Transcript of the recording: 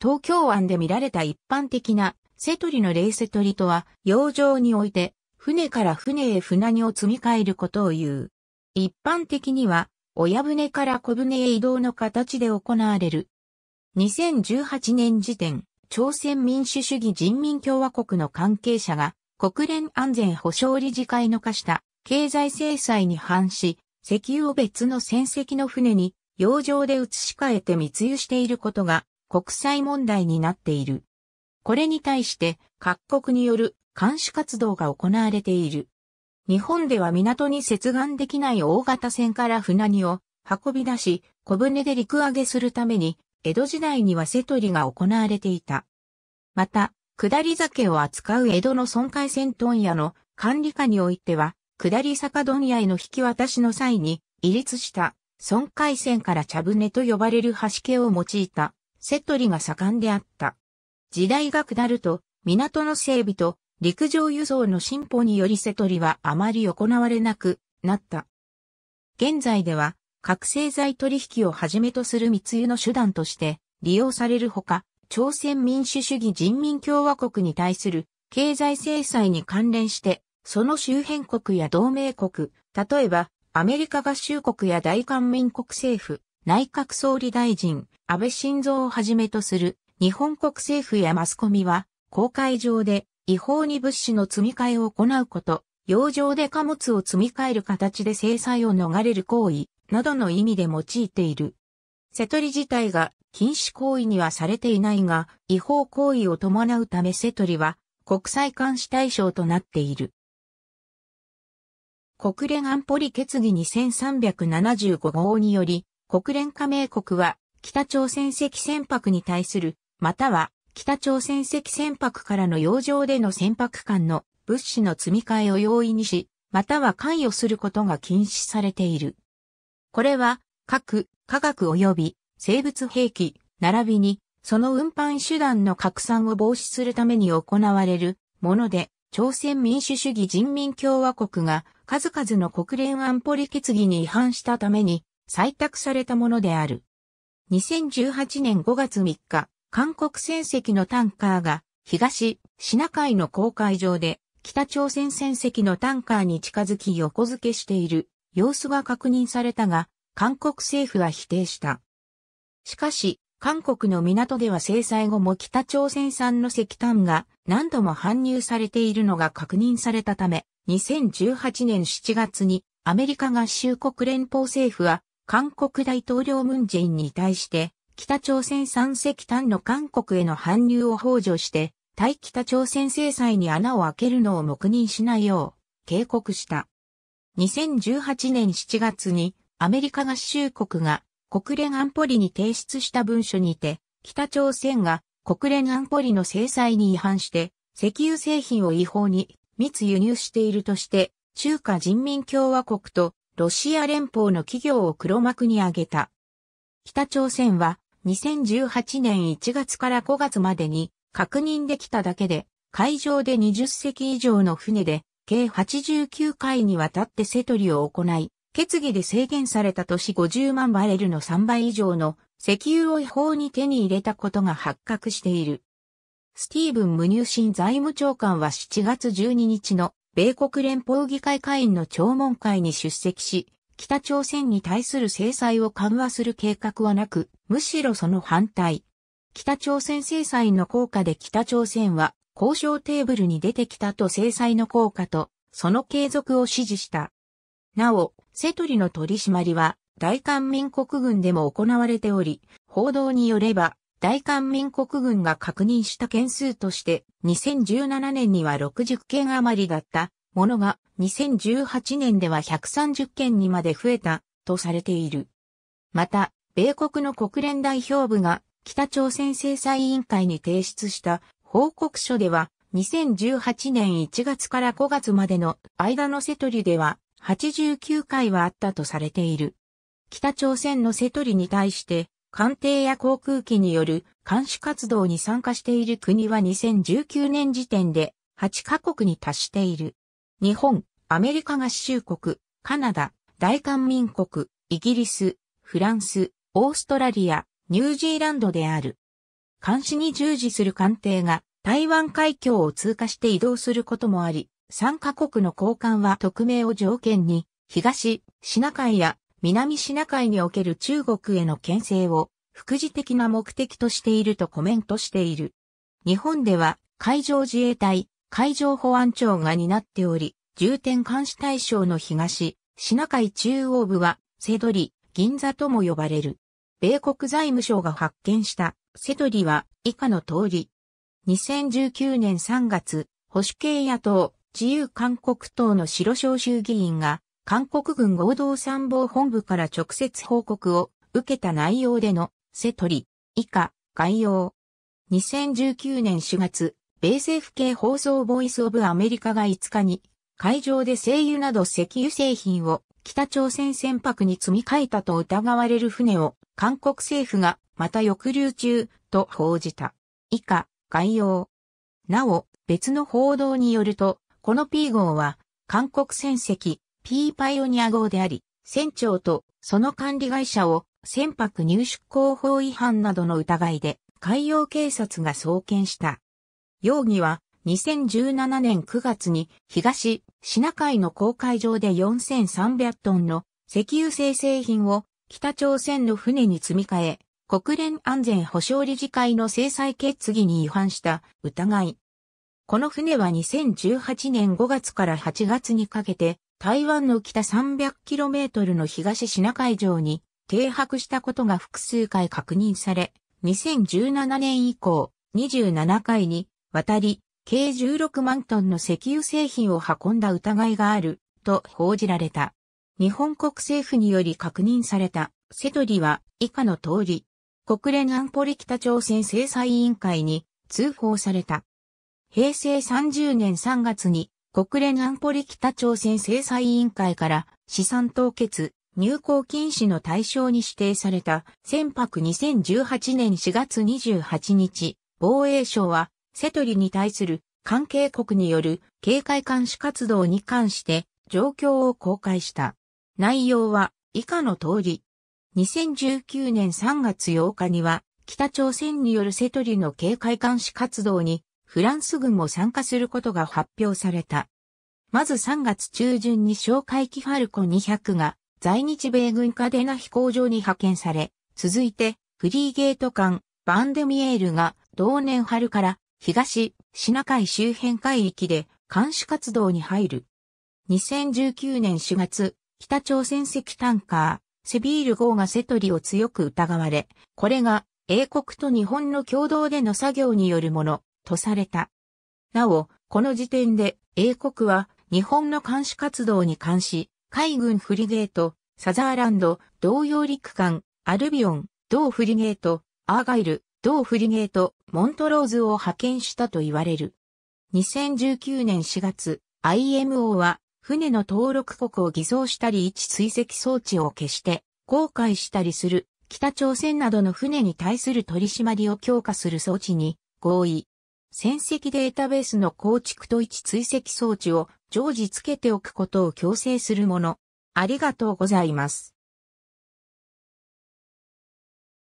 東京湾で見られた一般的なセトリの霊セトリとは、洋上において、船から船へ船荷を積み替えることを言う。一般的には、親船から小船へ移動の形で行われる。2018年時点、朝鮮民主主義人民共和国の関係者が、国連安全保障理事会の課した経済制裁に反し、石油を別の船籍の船に洋上で移し替えて密輸していることが国際問題になっている。これに対して各国による監視活動が行われている。日本では港に接岸できない大型船から船荷を運び出し、小舟で陸揚げするために、江戸時代には瀬取りが行われていた。また、下り酒を扱う江戸の損壊船問屋の管理下においては、下り坂問屋への引き渡しの際に、移立した損壊船から茶船と呼ばれる橋家を用いたセトリが盛んであった。時代が下ると、港の整備と陸上輸送の進歩によりセトリはあまり行われなくなった。現在では、覚醒剤取引をはじめとする密輸の手段として利用されるほか、朝鮮民主主義人民共和国に対する経済制裁に関連して、その周辺国や同盟国、例えばアメリカ合衆国や大韓民国政府、内閣総理大臣、安倍晋三をはじめとする日本国政府やマスコミは、公海上で違法に物資の積み替えを行うこと、洋上で貨物を積み替える形で制裁を逃れる行為などの意味で用いている。瀬取り自体が禁止行為にはされていないが、違法行為を伴うため瀬取りは国際監視対象となっている。国連安保理決議2375号により、国連加盟国は北朝鮮籍船舶に対する、または北朝鮮籍船舶からの洋上での船舶間の物資の積み替えを容易にし、または関与することが禁止されている。これは、核、化学及び生物兵器、並びに、その運搬手段の拡散を防止するために行われるもので、朝鮮民主主義人民共和国が数々の国連安保理決議に違反したために採択されたものである。2018年5月3日、韓国船籍のタンカーが東シナ海の公海上で北朝鮮船籍のタンカーに近づき横付けしている様子が確認されたが、韓国政府は否定した。しかし、韓国の港では制裁後も北朝鮮産の石炭が何度も搬入されているのが確認されたため、2018年7月にアメリカ合衆国連邦政府は韓国大統領ムンジェインに対して、北朝鮮産石炭の韓国への搬入を幇助して、対北朝鮮制裁に穴を開けるのを黙認しないよう、警告した。2018年7月に、アメリカ合衆国が国連安保理に提出した文書にて、北朝鮮が国連安保理の制裁に違反して、石油製品を違法に密輸入しているとして、中華人民共和国とロシア連邦の企業を黒幕に挙げた。北朝鮮は2018年1月から5月までに確認できただけで海上で20隻以上の船で計89回にわたってセトリを行い、決議で制限された年50万バレルの3倍以上の石油を違法に手に入れたことが発覚している。スティーブン・ムニューシン財務長官は7月12日の米国連邦議会会員の聴聞会に出席し、北朝鮮に対する制裁を緩和する計画はなく、むしろその反対。北朝鮮制裁の効果で北朝鮮は交渉テーブルに出てきたと制裁の効果と、その継続を支持した。なお、セトリの取り締まりは大韓民国軍でも行われており、報道によれば、大韓民国軍が確認した件数として、2017年には60件余りだったものが、2018年では130件にまで増えたとされている。また、米国の国連代表部が北朝鮮制裁委員会に提出した報告書では、2018年1月から5月までの間のセトリでは89回はあったとされている。北朝鮮のセトリに対して艦艇や航空機による監視活動に参加している国は2019年時点で8カ国に達している。日本、アメリカ合衆国、カナダ、大韓民国、イギリス、フランス、オーストラリア、ニュージーランドである。監視に従事する艦艇が台湾海峡を通過して移動することもあり、3カ国の交換は匿名を条件に、東、シナ海や南シナ海における中国への牽制を副次的な目的としているとコメントしている。日本では海上自衛隊、海上保安庁が担っており、重点監視対象の東、シナ海中央部はセドリ、銀座とも呼ばれる。米国財務省が発見したセドリは以下の通り。2019年3月、保守系野党、自由韓国党の白小衆議員が韓国軍合同参謀本部から直接報告を受けた内容での、セトリ、以下、概要。2019年4月、米政府系放送ボイスオブアメリカが5日に、海上で精油など石油製品を北朝鮮船舶に積み替えたと疑われる船を韓国政府がまた抑留中と報じた。以下、概要。なお、別の報道によると、この P 号は韓国船籍 P パイオニア号であり、船長とその管理会社を船舶入出港法違反などの疑いで海洋警察が送検した。容疑は2017年9月に東シナ海の公海上で4300トンの石油精製品を北朝鮮の船に積み替え、国連安全保障理事会の制裁決議に違反した疑い。この船は2018年5月から8月にかけて台湾の北 300km の東シナ海上に停泊したことが複数回確認され、2017年以降27回に渡り、計16万トンの石油製品を運んだ疑いがあると報じられた。日本国政府により確認されたセトリは以下の通り、国連安保理北朝鮮制裁委員会に通報された。平成30年3月に国連安保理北朝鮮制裁委員会から資産凍結、入港禁止の対象に指定された船舶2018年4月28日、防衛省はセトリに対する関係国による警戒監視活動に関して状況を公開した。内容は以下の通り。2019年3月8日には北朝鮮によるセトリの警戒監視活動にフランス軍も参加することが発表された。まず3月中旬に哨戒機ファルコ200が在日米軍カデナ飛行場に派遣され、続いてフリーゲート艦バンデミエールが同年春から東シナ海周辺海域で監視活動に入る。2019年4月、北朝鮮石タンカー、セビール号がセトリを強く疑われ、これが英国と日本の共同での作業によるものとされた。なお、この時点で英国は日本の監視活動に関し、海軍フリゲート、サザーランド、同様陸艦、アルビオン、同フリゲート、アーガイル、同フリゲート、モントローズを派遣したと言われる。2019年4月、IMO は船の登録国を偽造したり位置追跡装置を消して公開したりする北朝鮮などの船に対する取り締まりを強化する装置に合意。戦績データベースの構築と位置追跡装置を常時つけておくことを強制するもの。ありがとうございます。